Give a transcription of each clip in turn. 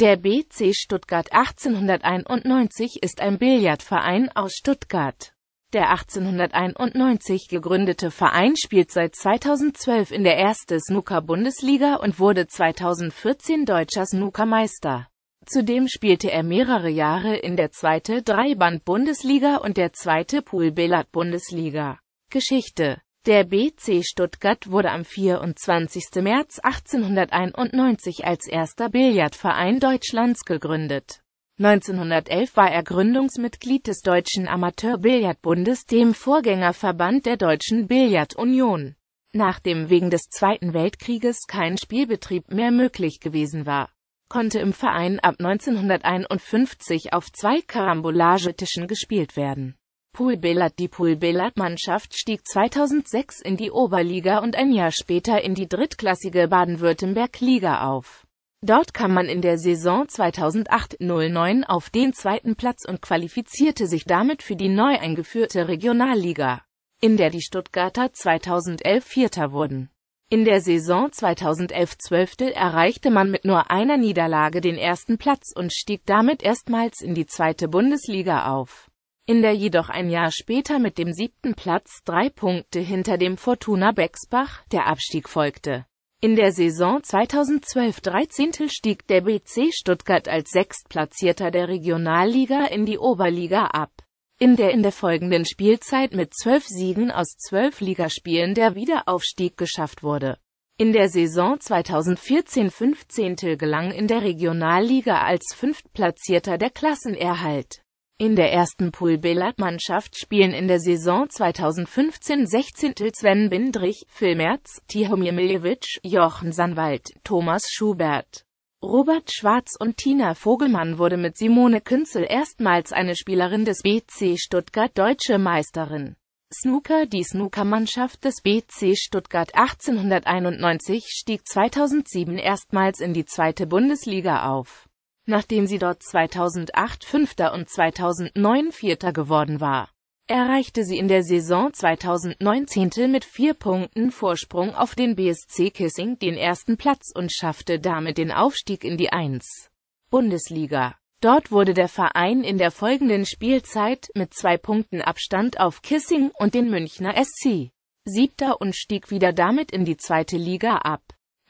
Der BC Stuttgart 1891 ist ein Billardverein aus Stuttgart. Der 1891 gegründete Verein spielt seit 2012 in der ersten Snooker-Bundesliga und wurde 2014 deutscher Snookermeister. Zudem spielte er mehrere Jahre in der zweiten Dreiband-Bundesliga und der zweiten pool billard bundesliga Geschichte der BC Stuttgart wurde am 24. März 1891 als erster Billardverein Deutschlands gegründet. 1911 war er Gründungsmitglied des Deutschen Amateurbillardbundes, dem Vorgängerverband der Deutschen Billardunion. Nachdem wegen des Zweiten Weltkrieges kein Spielbetrieb mehr möglich gewesen war, konnte im Verein ab 1951 auf zwei karambolagetischen gespielt werden. Poolbillard Die Poolbillard-Mannschaft stieg 2006 in die Oberliga und ein Jahr später in die drittklassige Baden-Württemberg-Liga auf. Dort kam man in der Saison 2008-09 auf den zweiten Platz und qualifizierte sich damit für die neu eingeführte Regionalliga, in der die Stuttgarter 2011 Vierter wurden. In der Saison 2011-12 erreichte man mit nur einer Niederlage den ersten Platz und stieg damit erstmals in die zweite Bundesliga auf in der jedoch ein Jahr später mit dem siebten Platz drei Punkte hinter dem Fortuna Bexbach der Abstieg folgte. In der Saison 2012-13 stieg der BC Stuttgart als Sechstplatzierter der Regionalliga in die Oberliga ab. In der in der folgenden Spielzeit mit zwölf Siegen aus zwölf Ligaspielen der Wiederaufstieg geschafft wurde. In der Saison 2014-15 gelang in der Regionalliga als Fünftplatzierter der Klassenerhalt. In der ersten pool billard mannschaft spielen in der Saison 2015-16 Sven Bindrich, Phil Merz, Tihomir Miljevic, Jochen Sanwald, Thomas Schubert. Robert Schwarz und Tina Vogelmann wurde mit Simone Künzel erstmals eine Spielerin des BC Stuttgart Deutsche Meisterin. Snooker Die Snooker-Mannschaft des BC Stuttgart 1891 stieg 2007 erstmals in die zweite Bundesliga auf nachdem sie dort 2008 Fünfter und 2009 Vierter geworden war. Erreichte sie in der Saison 2019 mit vier Punkten Vorsprung auf den BSC Kissing den ersten Platz und schaffte damit den Aufstieg in die 1. Bundesliga. Dort wurde der Verein in der folgenden Spielzeit mit zwei Punkten Abstand auf Kissing und den Münchner SC Siebter und stieg wieder damit in die zweite Liga ab.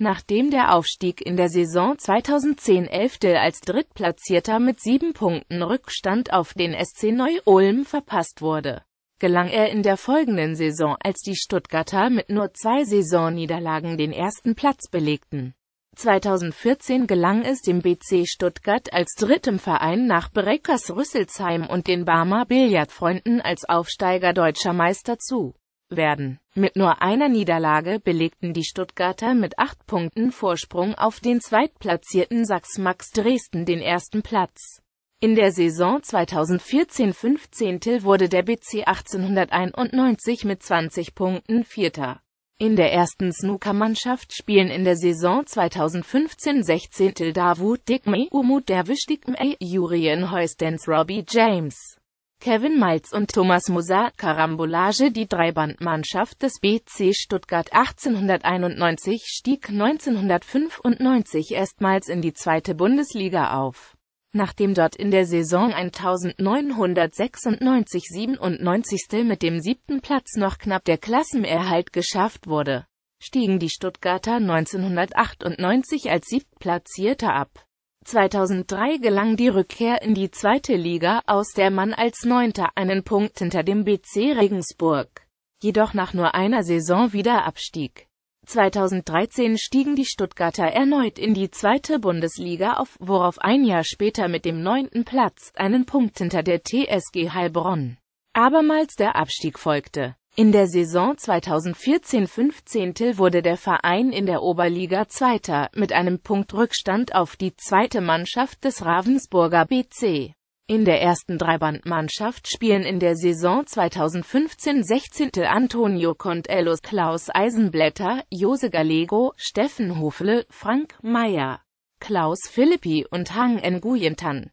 Nachdem der Aufstieg in der Saison 2010-11 als Drittplatzierter mit sieben Punkten Rückstand auf den SC Neu-Ulm verpasst wurde, gelang er in der folgenden Saison, als die Stuttgarter mit nur zwei Saisonniederlagen den ersten Platz belegten. 2014 gelang es dem BC Stuttgart als drittem Verein nach Brekers Rüsselsheim und den Barmer Billardfreunden als Aufsteiger deutscher Meister zu werden. Mit nur einer Niederlage belegten die Stuttgarter mit acht Punkten Vorsprung auf den zweitplatzierten Sachs-Max Dresden den ersten Platz. In der Saison 2014-15 wurde der BC 1891 mit 20 Punkten Vierter. In der ersten Snookermannschaft spielen in der Saison 2015-16 Davut Dikme, Umut Derwisch Dikme, Jurien Heustens Robbie James. Kevin Malz und Thomas Moser, Karambolage Die Dreibandmannschaft des BC Stuttgart 1891 stieg 1995 erstmals in die zweite Bundesliga auf. Nachdem dort in der Saison 1996-97 mit dem siebten Platz noch knapp der Klassenerhalt geschafft wurde, stiegen die Stuttgarter 1998 als Siebtplatzierter ab. 2003 gelang die Rückkehr in die zweite Liga, aus der man als Neunter einen Punkt hinter dem BC Regensburg jedoch nach nur einer Saison wieder abstieg. 2013 stiegen die Stuttgarter erneut in die zweite Bundesliga auf, worauf ein Jahr später mit dem neunten Platz, einen Punkt hinter der TSG Heilbronn, abermals der Abstieg folgte. In der Saison 2014-15 wurde der Verein in der Oberliga Zweiter, mit einem Punktrückstand auf die zweite Mannschaft des Ravensburger BC. In der ersten Dreibandmannschaft spielen in der Saison 2015-16 Antonio Contellos, Klaus Eisenblätter, Jose Gallego, Steffen Hofle, Frank Meyer, Klaus Philippi und Hang Nguyen Nguyentan.